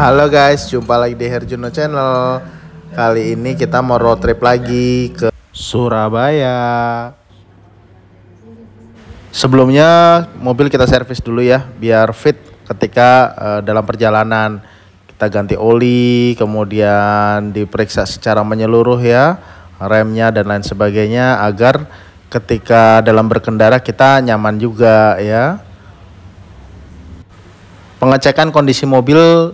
Halo guys, jumpa lagi di Herjuno Channel. Kali ini kita mau road trip lagi ke Surabaya. Sebelumnya mobil kita servis dulu ya, biar fit ketika uh, dalam perjalanan. Kita ganti oli, kemudian diperiksa secara menyeluruh ya, remnya dan lain sebagainya agar ketika dalam berkendara kita nyaman juga ya pengecekan kondisi mobil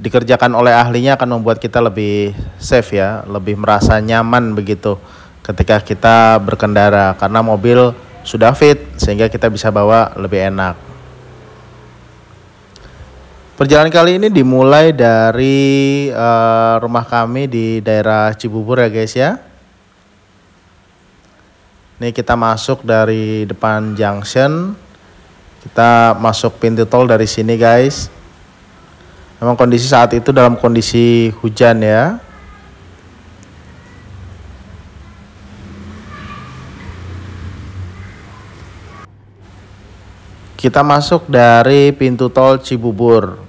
dikerjakan oleh ahlinya akan membuat kita lebih safe ya, lebih merasa nyaman begitu ketika kita berkendara karena mobil sudah fit sehingga kita bisa bawa lebih enak. Perjalanan kali ini dimulai dari uh, rumah kami di daerah Cibubur ya guys ya. Ini kita masuk dari depan junction. Kita masuk pintu tol dari sini guys. Memang kondisi saat itu dalam kondisi hujan ya. Kita masuk dari pintu tol Cibubur.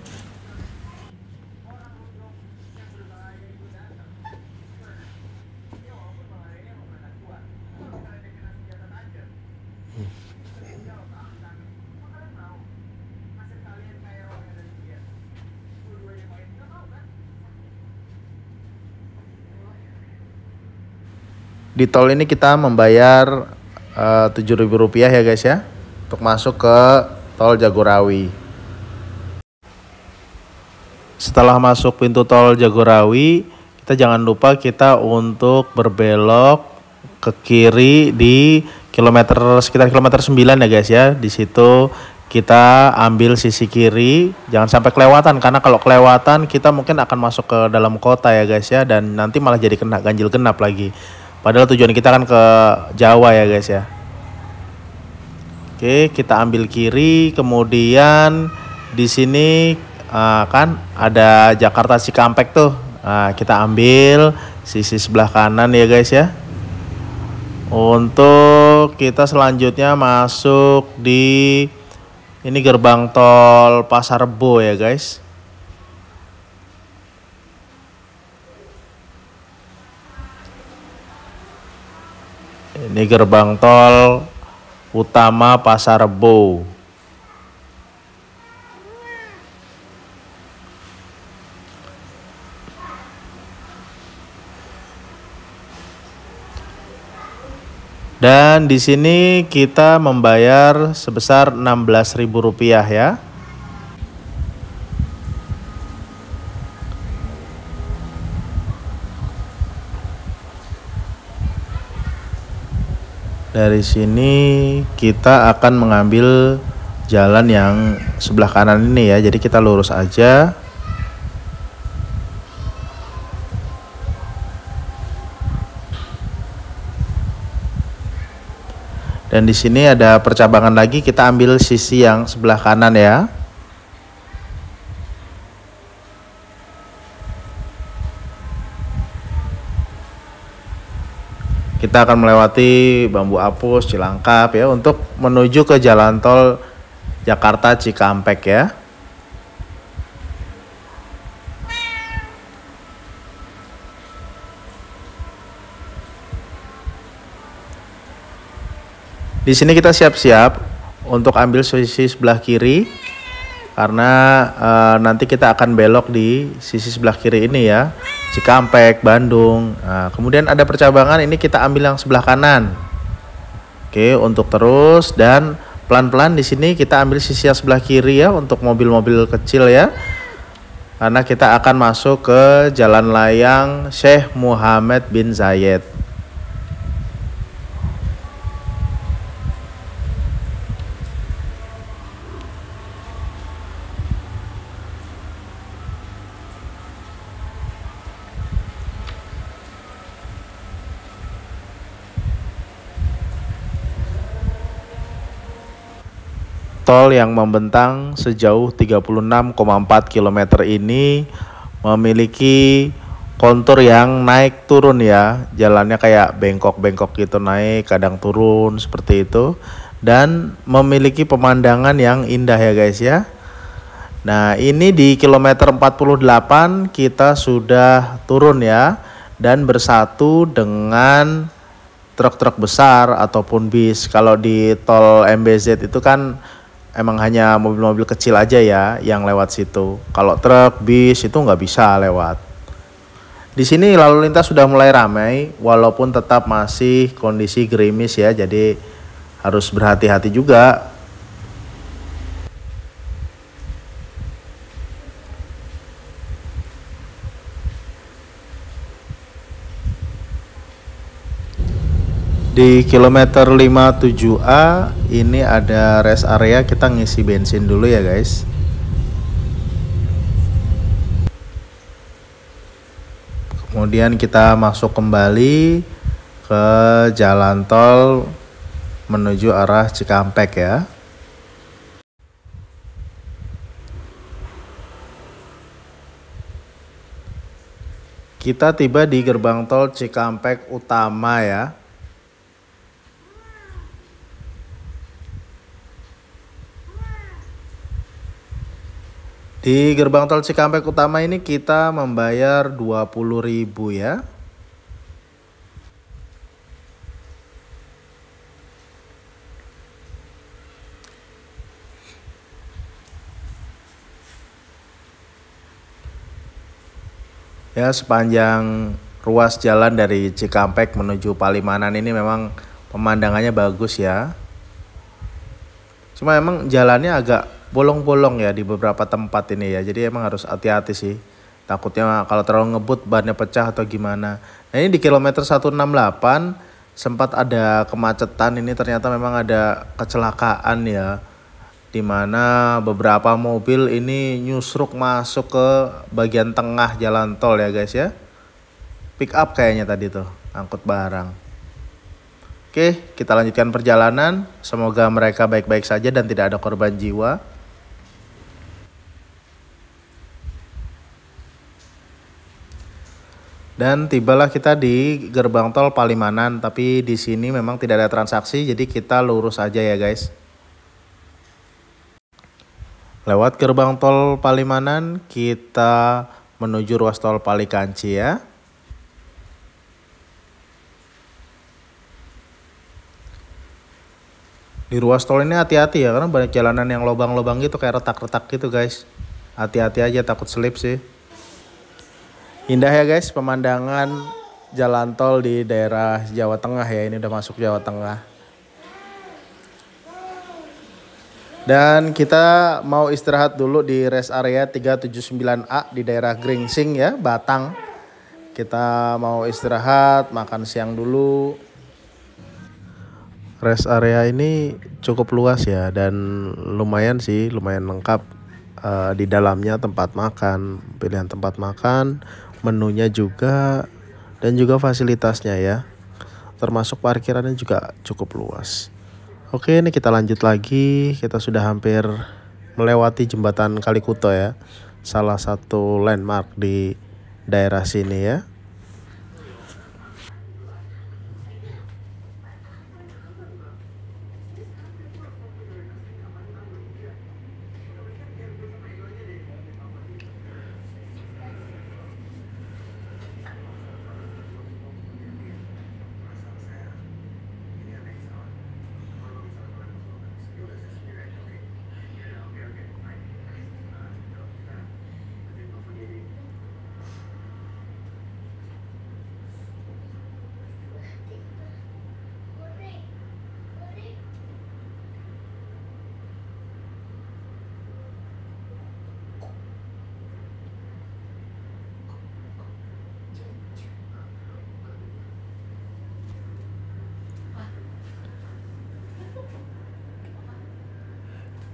Di tol ini kita membayar eh, tujuh ribu rupiah ya guys ya untuk masuk ke tol Jagorawi. Setelah masuk pintu tol Jagorawi, kita jangan lupa kita untuk berbelok ke kiri di kilometer sekitar kilometer 9 ya guys ya. Di situ kita ambil sisi kiri, jangan sampai kelewatan karena kalau kelewatan kita mungkin akan masuk ke dalam kota ya guys ya dan nanti malah jadi kena ganjil genap lagi. Padahal tujuan kita kan ke Jawa ya guys ya. Oke, kita ambil kiri, kemudian di sini uh, kan ada Jakarta Cikampek tuh. Nah, kita ambil sisi sebelah kanan ya guys ya. Untuk kita selanjutnya masuk di ini gerbang tol Pasar Rebo ya guys. ini gerbang tol utama Pasar Rebo. Dan di sini kita membayar sebesar Rp16.000 ya. dari sini kita akan mengambil jalan yang sebelah kanan ini ya jadi kita lurus aja dan di sini ada percabangan lagi kita ambil sisi yang sebelah kanan ya kita akan melewati Bambu Apus, Cilangkap ya untuk menuju ke jalan tol Jakarta Cikampek ya. Di sini kita siap-siap untuk ambil sisi sebelah kiri karena e, nanti kita akan belok di sisi sebelah kiri ini ya. Cikampek, Bandung. Nah, kemudian ada percabangan ini kita ambil yang sebelah kanan. Oke, untuk terus dan pelan-pelan di sini kita ambil sisi yang sebelah kiri ya untuk mobil-mobil kecil ya. Karena kita akan masuk ke Jalan Layang Syekh Muhammad bin Zayed. Tol yang membentang sejauh 36,4 km ini memiliki kontur yang naik turun ya. Jalannya kayak bengkok-bengkok gitu naik, kadang turun seperti itu dan memiliki pemandangan yang indah ya guys ya. Nah, ini di kilometer 48 kita sudah turun ya dan bersatu dengan truk-truk besar ataupun bis. Kalau di tol MBZ itu kan emang hanya mobil-mobil kecil aja ya yang lewat situ. Kalau truk, bis itu nggak bisa lewat. Di sini lalu lintas sudah mulai ramai, walaupun tetap masih kondisi gerimis ya, jadi harus berhati-hati juga di kilometer 57A ini ada rest area kita ngisi bensin dulu ya guys kemudian kita masuk kembali ke jalan tol menuju arah Cikampek ya kita tiba di gerbang tol Cikampek utama ya Di gerbang tol Cikampek Utama ini kita membayar 20.000 ya. Ya, sepanjang ruas jalan dari Cikampek menuju Palimanan ini memang pemandangannya bagus ya. Cuma emang jalannya agak bolong-bolong ya di beberapa tempat ini ya. Jadi emang harus hati-hati sih. Takutnya kalau terlalu ngebut bannya pecah atau gimana. Nah ini di kilometer 168 sempat ada kemacetan ini ternyata memang ada kecelakaan ya. Dimana beberapa mobil ini nyusruk masuk ke bagian tengah jalan tol ya guys ya. Pick up kayaknya tadi tuh, angkut barang. Oke, kita lanjutkan perjalanan. Semoga mereka baik-baik saja dan tidak ada korban jiwa. Dan tibalah kita di gerbang tol Palimanan, tapi di sini memang tidak ada transaksi, jadi kita lurus aja ya guys. Lewat gerbang tol Palimanan, kita menuju ruas tol Palikanci ya. Di ruas tol ini hati-hati ya, karena banyak jalanan yang lobang-lobang gitu, kayak retak-retak gitu guys. Hati-hati aja, takut slip sih. Indah ya guys pemandangan jalan tol di daerah Jawa Tengah ya. Ini udah masuk Jawa Tengah. Dan kita mau istirahat dulu di rest area 379A di daerah Gringsing ya, Batang. Kita mau istirahat, makan siang dulu. Rest area ini cukup luas ya dan lumayan sih, lumayan lengkap eh, di dalamnya tempat makan, pilihan tempat makan, menunya juga dan juga fasilitasnya ya. Termasuk parkirannya juga cukup luas. Oke, ini kita lanjut lagi. Kita sudah hampir melewati jembatan Kalikuto ya. Salah satu landmark di daerah sini ya.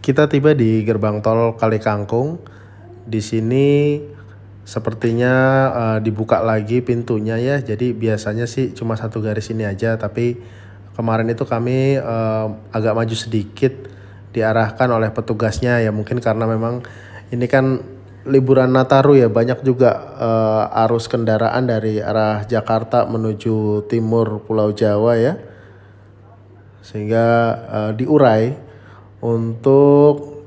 Kita tiba di gerbang tol Kali Kangkung. Di sini sepertinya uh, dibuka lagi pintunya ya. Jadi biasanya sih cuma satu garis ini aja, tapi kemarin itu kami uh, agak maju sedikit diarahkan oleh petugasnya ya mungkin karena memang ini kan liburan Nataru ya banyak juga uh, arus kendaraan dari arah Jakarta menuju timur Pulau Jawa ya sehingga uh, diurai untuk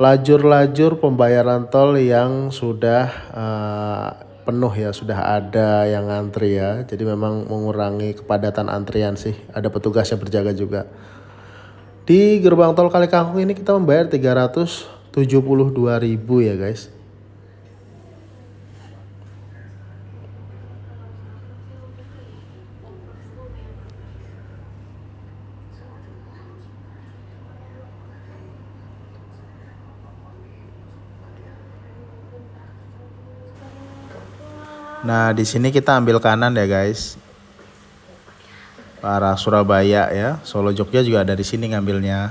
lajur-lajur pembayaran tol yang sudah uh, penuh ya sudah ada yang antri ya jadi memang mengurangi kepadatan antrian sih ada petugas yang berjaga juga di gerbang tol Kali Kangkung ini kita membayar 372.000 ya guys Nah, di sini kita ambil kanan ya, guys. Para Surabaya ya, Solo Jogja juga ada di sini ngambilnya.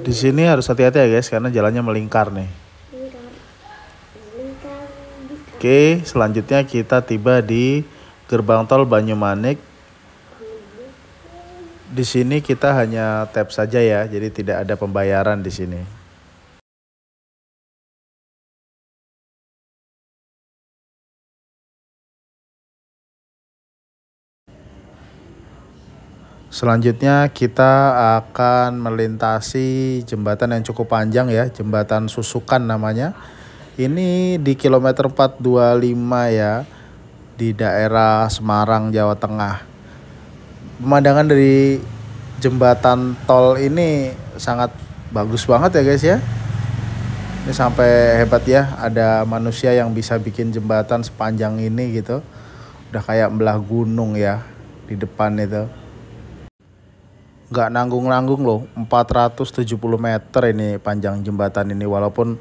Di sini harus hati-hati ya, guys, karena jalannya melingkar nih. Oke, selanjutnya kita tiba di gerbang tol Banyumanik. Di sini kita hanya tap saja ya, jadi tidak ada pembayaran di sini. Selanjutnya kita akan melintasi jembatan yang cukup panjang ya, jembatan Susukan namanya. Ini di kilometer 425 ya, di daerah Semarang, Jawa Tengah. Pemandangan dari jembatan tol ini sangat bagus banget ya guys ya. Ini sampai hebat ya, ada manusia yang bisa bikin jembatan sepanjang ini gitu. Udah kayak belah gunung ya di depan itu nggak nanggung-nanggung loh 470 meter ini panjang jembatan ini walaupun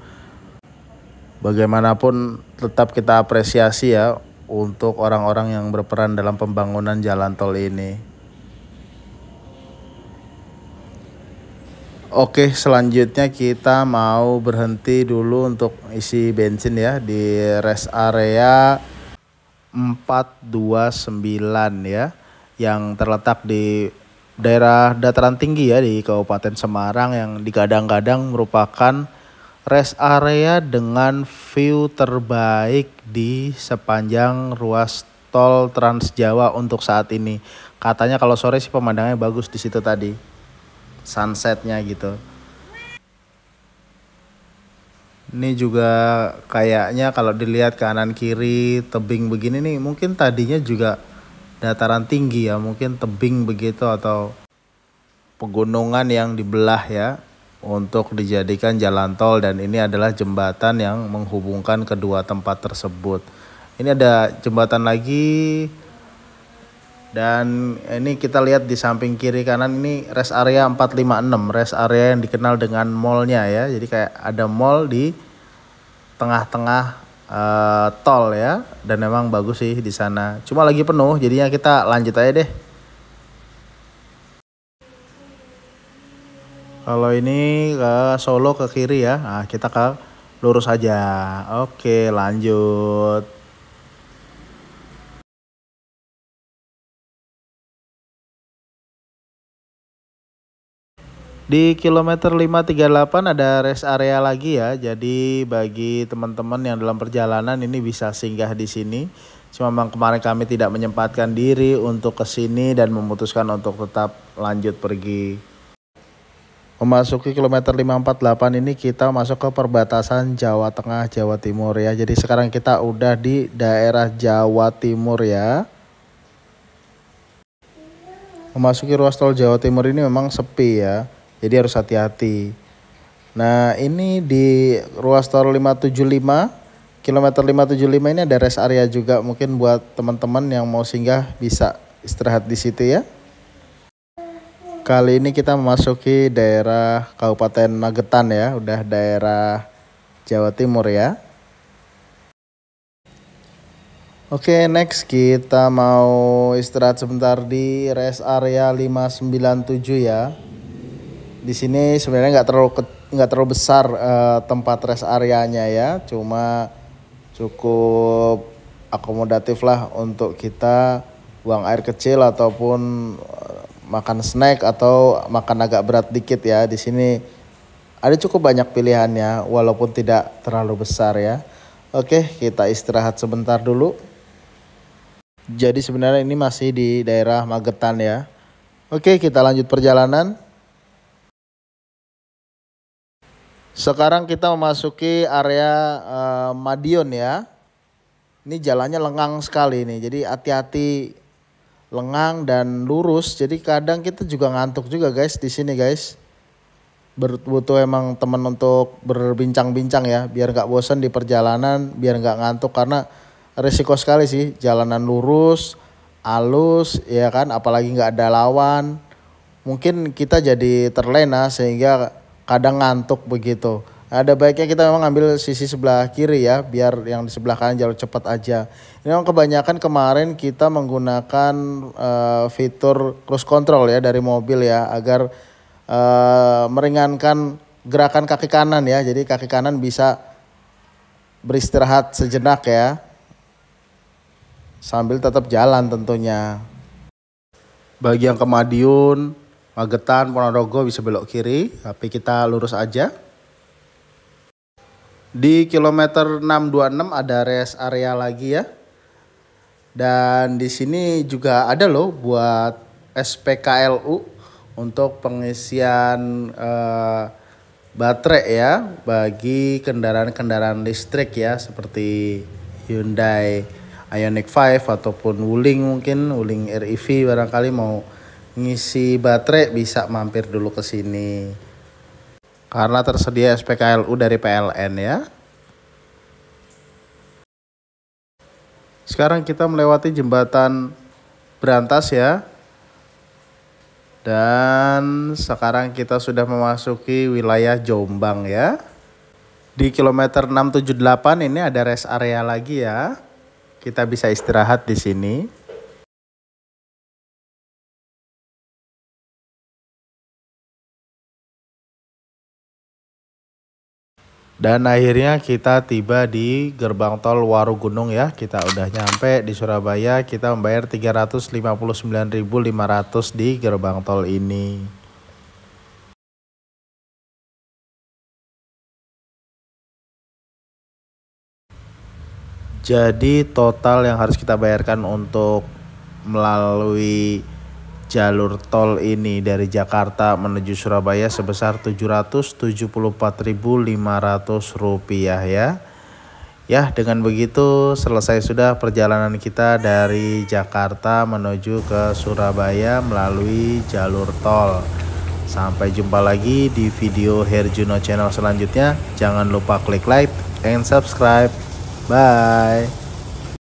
bagaimanapun tetap kita apresiasi ya untuk orang-orang yang berperan dalam pembangunan jalan tol ini. Oke, selanjutnya kita mau berhenti dulu untuk isi bensin ya di rest area 429 ya yang terletak di daerah dataran tinggi ya di Kabupaten Semarang yang digadang-gadang merupakan rest area dengan view terbaik di sepanjang ruas tol Trans Jawa untuk saat ini. Katanya kalau sore sih pemandangannya bagus di situ tadi. Sunsetnya gitu. Ini juga kayaknya kalau dilihat kanan kiri tebing begini nih mungkin tadinya juga dataran tinggi ya mungkin tebing begitu atau pegunungan yang dibelah ya untuk dijadikan jalan tol dan ini adalah jembatan yang menghubungkan kedua tempat tersebut. Ini ada jembatan lagi dan ini kita lihat di samping kiri kanan ini rest area 456, rest area yang dikenal dengan mallnya ya. Jadi kayak ada mall di tengah-tengah uh, tol ya dan memang bagus sih di sana. Cuma lagi penuh jadinya kita lanjut aja deh. Kalau ini ke Solo ke kiri ya. Nah, kita ke lurus aja. Oke, lanjut. Di kilometer 538 ada rest area lagi ya. Jadi bagi teman-teman yang dalam perjalanan ini bisa singgah di sini. Cuma memang kemarin kami tidak menyempatkan diri untuk ke sini dan memutuskan untuk tetap lanjut pergi. Memasuki kilometer 548 ini kita masuk ke perbatasan Jawa Tengah Jawa Timur ya. Jadi sekarang kita udah di daerah Jawa Timur ya memasuki ruas tol Jawa Timur ini memang sepi ya. Jadi harus hati-hati. Nah ini di ruas tol 575, kilometer 575 ini ada rest area juga mungkin buat teman-teman yang mau singgah bisa istirahat di situ ya. Kali ini kita memasuki daerah Kabupaten Magetan ya, udah daerah Jawa Timur ya. Oke, okay, next kita mau istirahat sebentar di rest area 597 ya di sini sebenarnya nggak terlalu nggak terlalu besar uh, tempat rest areanya ya cuma cukup akomodatif lah untuk kita buang air kecil ataupun eh, makan snack atau makan agak berat dikit ya di sini ada cukup banyak pilihannya walaupun tidak terlalu besar ya oke kita istirahat sebentar dulu jadi sebenarnya ini masih di daerah Magetan ya oke kita lanjut perjalanan Sekarang kita memasuki area uh, Madiun ya. Ini jalannya lengang sekali nih. Jadi hati-hati lengang dan lurus. Jadi kadang kita juga ngantuk juga guys di sini guys. Butuh emang teman untuk berbincang-bincang ya. Biar nggak bosan di perjalanan, biar nggak ngantuk karena risiko sekali sih jalanan lurus, alus ya kan apalagi nggak ada lawan mungkin kita jadi terlena sehingga kadang ngantuk begitu. Ada baiknya kita memang ambil sisi sebelah kiri ya, biar yang di sebelah kanan jalur cepat aja. Ini memang kebanyakan kemarin kita menggunakan uh, fitur cruise control ya dari mobil ya, agar uh, meringankan gerakan kaki kanan ya. Jadi kaki kanan bisa beristirahat sejenak ya, sambil tetap jalan tentunya. Bagi yang ke Madiun, Magetan, Ponorogo bisa belok kiri, tapi kita lurus aja. Di kilometer 626 ada rest area lagi ya. Dan di sini juga ada loh buat SPKLU untuk pengisian eh, baterai ya bagi kendaraan-kendaraan listrik ya seperti Hyundai Ioniq 5 ataupun Wuling mungkin Wuling REV barangkali mau ngisi baterai bisa mampir dulu ke sini. Karena tersedia SPKLU dari PLN ya. Sekarang kita melewati jembatan Berantas ya. Dan sekarang kita sudah memasuki wilayah Jombang ya. Di kilometer 678 ini ada rest area lagi ya. Kita bisa istirahat di sini. Dan akhirnya kita tiba di gerbang tol Waru Gunung ya. Kita udah nyampe di Surabaya, kita membayar 359.500 di gerbang tol ini. Jadi total yang harus kita bayarkan untuk melalui jalur tol ini dari Jakarta menuju Surabaya sebesar Rp774.500 ya. Ya, dengan begitu selesai sudah perjalanan kita dari Jakarta menuju ke Surabaya melalui jalur tol. Sampai jumpa lagi di video Herjuno channel selanjutnya. Jangan lupa klik like and subscribe. Bye.